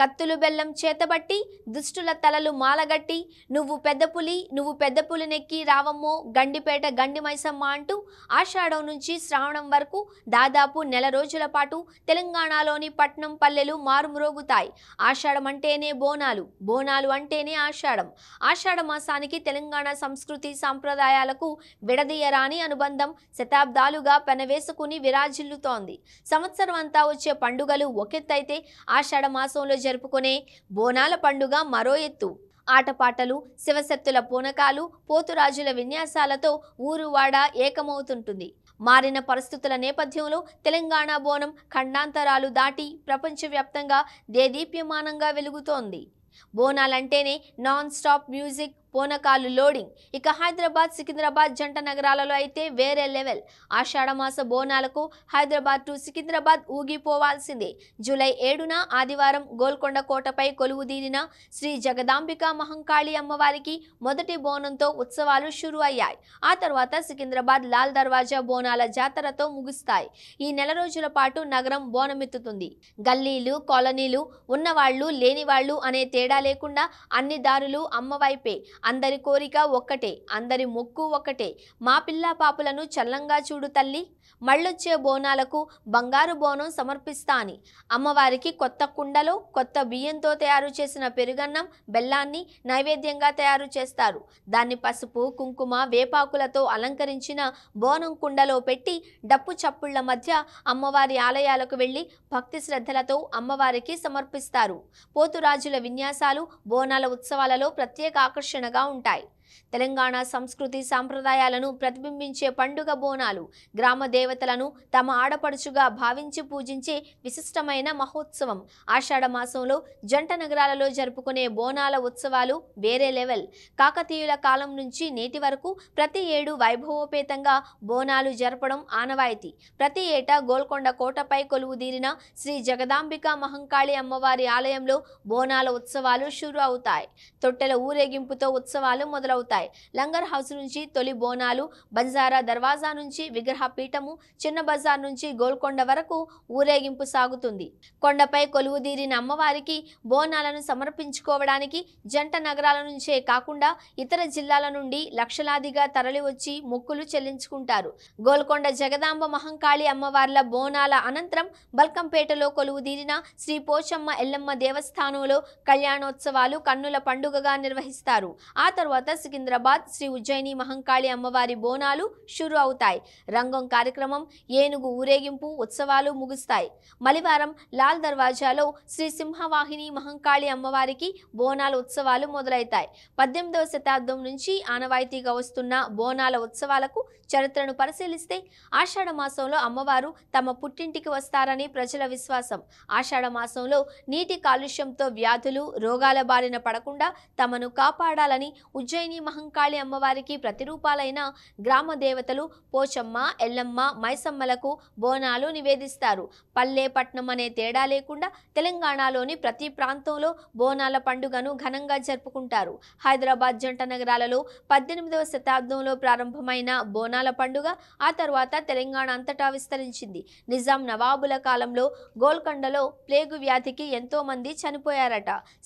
కత్తులు బెల్లం చేతబట్టి దుష్టుల తలలు మాలగట్టి నువ్వు పెద్ద పులి నువ్వు పెద్ద పులి నెక్కి రావమ్మో గండిపేట గండిమైసమ్మ అంటూ ఆషాఢం నుంచి శ్రావణం వరకు దాదాపు నెల రోజుల పాటు తెలంగాణలోని పట్నం పల్లెలు మారుమ్రోగుతాయి ఆషాఢం అంటేనే బోనాలు బోనాలు అంటేనే ఆషాఢం ఆషాఢ మాసానికి తెలంగాణ సంస్కృతి సాంప్రదాయాలకు విడదీయరాని అనుబంధం శతాబ్దాలుగా పెనవేసుకుని విరాజిల్లుతోంది సంవత్సరం అంతా వచ్చే పండుగలు ఒకెత్తైతే ఆషాఢ మాసంలో జరుపుకునే బోనాల పండుగ మరో ఎత్తు ఆటపాటలు శివశక్తుల పూనకాలు పోతురాజుల విన్యాసాలతో ఊరువాడ ఏకమవుతుంటుంది మారిన పరిస్థితుల నేపథ్యంలో తెలంగాణ బోనం ఖండాంతరాలు దాటి ప్రపంచవ్యాప్తంగా దేదీప్యమానంగా వెలుగుతోంది బోనాలంటేనే నాన్ స్టాప్ మ్యూజిక్ పోనకాలు లోడింగ్ ఇక హైదరాబాద్ సికింద్రాబాద్ జంట నగరాలలో అయితే వేరే లెవెల్ ఆషాఢమాస బోనాలకు హైదరాబాద్ టు సికింద్రాబాద్ ఊగిపోవాల్సిందే జూలై ఏడున ఆదివారం గోల్కొండ కోటపై కొలువు దీనిన శ్రీ జగదాంబిక మహంకాళి అమ్మవారికి మొదటి బోనంతో ఉత్సవాలు షురు అయ్యాయి ఆ తర్వాత సికింద్రాబాద్ లాల్ దర్వాజా బోనాల జాతరతో ముగుస్తాయి ఈ నెల రోజుల పాటు నగరం బోనమెత్తుతుంది గల్లీలు కాలనీలు ఉన్నవాళ్లు లేనివాళ్లు అనే తేడా లేకుండా అన్ని దారులు అమ్మవైపే అందరి కోరిక ఒక్కటే అందరి మొక్కు ఒక్కటే మా పిల్ల పాపులను చల్లంగా చూడు తల్లి మళ్ళొచ్చే బోనాలకు బంగారు బోనం సమర్పిస్తా అని అమ్మవారికి కొత్త కుండలో కొత్త బియ్యంతో తయారు చేసిన పెరుగన్నం బెల్లాన్ని నైవేద్యంగా తయారు చేస్తారు దాన్ని పసుపు కుంకుమ వేపాకులతో అలంకరించిన బోనం కుండలో పెట్టి డప్పు చప్పుళ్ల మధ్య అమ్మవారి ఆలయాలకు వెళ్ళి భక్తి శ్రద్ధలతో అమ్మవారికి సమర్పిస్తారు పోతురాజుల విన్యాసాలు బోనాల ఉత్సవాలలో ప్రత్యేక ఆకర్షణ సూచనగా ఉంటాయి తెలంగాణ సంస్కృతి సాంప్రదాయాలను ప్రతిబింబించే పండుగ బోనాలు గ్రామ దేవతలను తమ ఆడపడుచుగా భావించి పూజించే విశిష్టమైన మహోత్సవం ఆషాఢ మాసంలో జంట నగరాలలో జరుపుకునే బోనాల ఉత్సవాలు వేరే లెవెల్ కాకతీయుల కాలం నుంచి నేటి వరకు ప్రతి ఏడు వైభవోపేతంగా బోనాలు జరపడం ఆనవాయితీ ప్రతి ఏటా గోల్కొండ కోటపై కొలువు దీరిన శ్రీ జగదాంబిక మహంకాళి అమ్మవారి ఆలయంలో బోనాల ఉత్సవాలు షురు అవుతాయి తొట్టెల ఊరేగింపుతో ఉత్సవాలు మొదలవుతాయి మొదలవుతాయి లంగర్ హౌస్ నుంచి తొలి బోనాలు బంజారా దర్వాజా నుంచి విగ్రహ పీఠము చిన్న బజార్ నుంచి గోల్కొండ వరకు ఊరేగింపు సాగుతుంది కొండపై కొలువుదీరిన అమ్మవారికి బోనాలను సమర్పించుకోవడానికి జంట నగరాల నుంచే కాకుండా ఇతర జిల్లాల నుండి లక్షలాదిగా తరలివచ్చి మొక్కులు చెల్లించుకుంటారు గోల్కొండ జగదాంబ మహంకాళి అమ్మవార్ల బోనాల అనంతరం బల్కంపేటలో కొలువుదీరిన శ్రీ పోచమ్మ ఎల్లమ్మ దేవస్థానంలో కళ్యాణోత్సవాలు కన్నుల పండుగగా నిర్వహిస్తారు ఆ తర్వాత సికింద్రాబాద్ శ్రీ ఉజ్జయిని మహంకాళి అమ్మవారి బోనాలు షురు అవుతాయి రంగం కార్యక్రమం ఏనుగు ఊరేగింపు ఉత్సవాలు ముగుస్తాయి మలివారం లాల్ దర్వాజాలో శ్రీ సింహవాహిని మహంకాళి అమ్మవారికి బోనాల ఉత్సవాలు మొదలవుతాయి పద్దెనిమిదవ శతాబ్దం నుంచి ఆనవాయితీగా వస్తున్న బోనాల ఉత్సవాలకు చరిత్రను పరిశీలిస్తే ఆషాఢ మాసంలో అమ్మవారు తమ పుట్టింటికి వస్తారని ప్రజల విశ్వాసం ఆషాఢ మాసంలో నీటి కాలుష్యంతో వ్యాధులు రోగాల బారిన పడకుండా తమను కాపాడాలని ఉజ్జయిని మహంకాళి అమ్మవారికి ప్రతిరూపాలైన గ్రామ దేవతలు పోచమ్మ ఎల్లమ్మ మైసమ్మలకు బోనాలు నివేదిస్తారు పల్లె పట్నం అనే తేడా లేకుండా తెలంగాణలోని ప్రతి ప్రాంతంలో బోనాల పండుగను ఘనంగా జరుపుకుంటారు హైదరాబాద్ జంట నగరాలలో పద్దెనిమిదవ శతాబ్దంలో ప్రారంభమైన బోనాల పండుగ ఆ తర్వాత తెలంగాణ అంతటా విస్తరించింది నిజాం నవాబుల కాలంలో గోల్కొండలో ప్లేగు వ్యాధికి ఎంతో మంది చనిపోయారట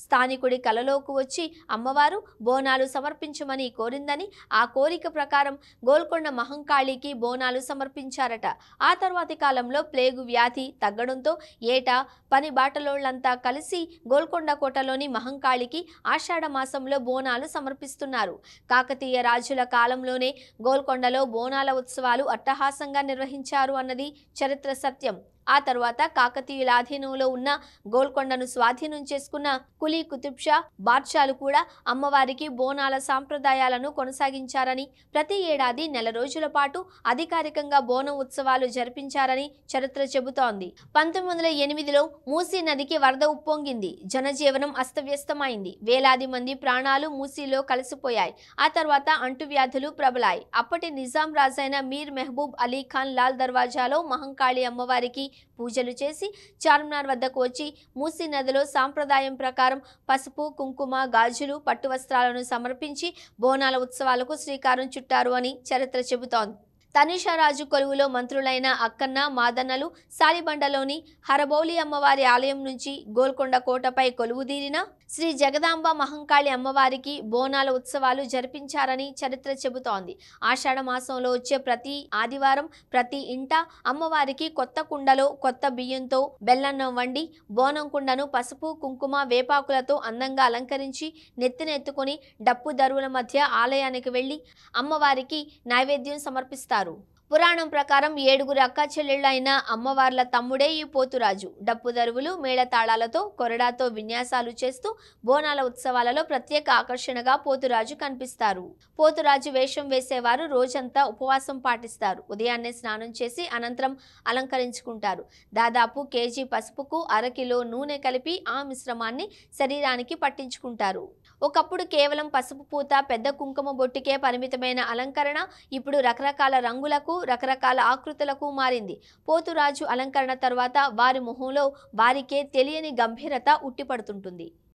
స్థానికుడి కలలోకి వచ్చి అమ్మవారు బోనాలు సమర్పించారు సమర్పించమని కోరిందని ఆ కోరిక ప్రకారం గోల్కొండ మహంకాళికి బోనాలు సమర్పించారట ఆ తర్వాతి కాలంలో ప్లేగు వ్యాధి తగ్గడంతో ఏటా పని బాటలోళ్లంతా కలిసి గోల్కొండ కోటలోని మహంకాళికి ఆషాఢ మాసంలో బోనాలు సమర్పిస్తున్నారు కాకతీయ రాజుల కాలంలోనే గోల్కొండలో బోనాల ఉత్సవాలు అట్టహాసంగా నిర్వహించారు అన్నది చరిత్ర సత్యం ఆ తర్వాత కాకతీయుల ఆధీనంలో ఉన్న గోల్కొండను స్వాధీనం చేసుకున్న కులీ కుతుబ్ షా బాద్షాలు కూడా అమ్మవారికి బోనాల సాంప్రదాయాలను కొనసాగించారని ప్రతి ఏడాది నెల రోజుల పాటు అధికారికంగా బోనం ఉత్సవాలు జరిపించారని చరిత్ర చెబుతోంది పంతొమ్మిది వందల ఎనిమిదిలో మూసీ నదికి వరద ఉప్పొంగింది జనజీవనం అస్తవ్యస్తమైంది వేలాది మంది ప్రాణాలు మూసీలో కలిసిపోయాయి ఆ తర్వాత అంటువ్యాధులు ప్రబలాయి అప్పటి నిజాం రాజైన మీర్ మెహబూబ్ అలీ ఖాన్ లాల్ దర్వాజాలో మహంకాళి అమ్మవారికి పూజలు చేసి చార్మినార్ వద్దకు వచ్చి మూసీ నదిలో సాంప్రదాయం ప్రకారం పసుపు కుంకుమ గాజులు పట్టు వస్త్రాలను సమర్పించి బోనాల ఉత్సవాలకు శ్రీకారం చుట్టారు అని చరిత్ర చెబుతోంది రాజు కొలువులో మంత్రులైన అక్కన్న మాదన్నలు సాలిబండలోని హరబౌలి అమ్మవారి ఆలయం నుంచి గోల్కొండ కోటపై కొలువుదీరిన శ్రీ జగదాంబ మహంకాళి అమ్మవారికి బోనాల ఉత్సవాలు జరిపించారని చరిత్ర చెబుతోంది ఆషాఢ మాసంలో వచ్చే ప్రతి ఆదివారం ప్రతి ఇంట అమ్మవారికి కొత్త కుండలో కొత్త బియ్యంతో బెల్లన్నం వండి బోనం కుండను పసుపు కుంకుమ వేపాకులతో అందంగా అలంకరించి నెత్తినెత్తుకుని డప్పు దరువుల మధ్య ఆలయానికి వెళ్ళి అమ్మవారికి నైవేద్యం సమర్పిస్తారు పురాణం ప్రకారం ఏడుగురు అక్క చెల్లెళ్ళైన అమ్మవార్ల తమ్ముడే ఈ పోతురాజు డప్పు దరువులు మేళతాళాలతో కొరడాతో విన్యాసాలు చేస్తూ బోనాల ఉత్సవాలలో ప్రత్యేక ఆకర్షణగా పోతురాజు కనిపిస్తారు పోతురాజు వేషం వేసేవారు రోజంతా ఉపవాసం పాటిస్తారు ఉదయాన్నే స్నానం చేసి అనంతరం అలంకరించుకుంటారు దాదాపు కేజీ పసుపుకు అరకిలో నూనె కలిపి ఆ మిశ్రమాన్ని శరీరానికి పట్టించుకుంటారు ఒకప్పుడు కేవలం పసుపు పూత పెద్ద కుంకుమ బొట్టుకే పరిమితమైన అలంకరణ ఇప్పుడు రకరకాల రంగులకు రకరకాల ఆకృతులకు మారింది పోతురాజు అలంకరణ తర్వాత వారి మొహంలో వారికే తెలియని గంభీరత ఉట్టిపడుతుంటుంది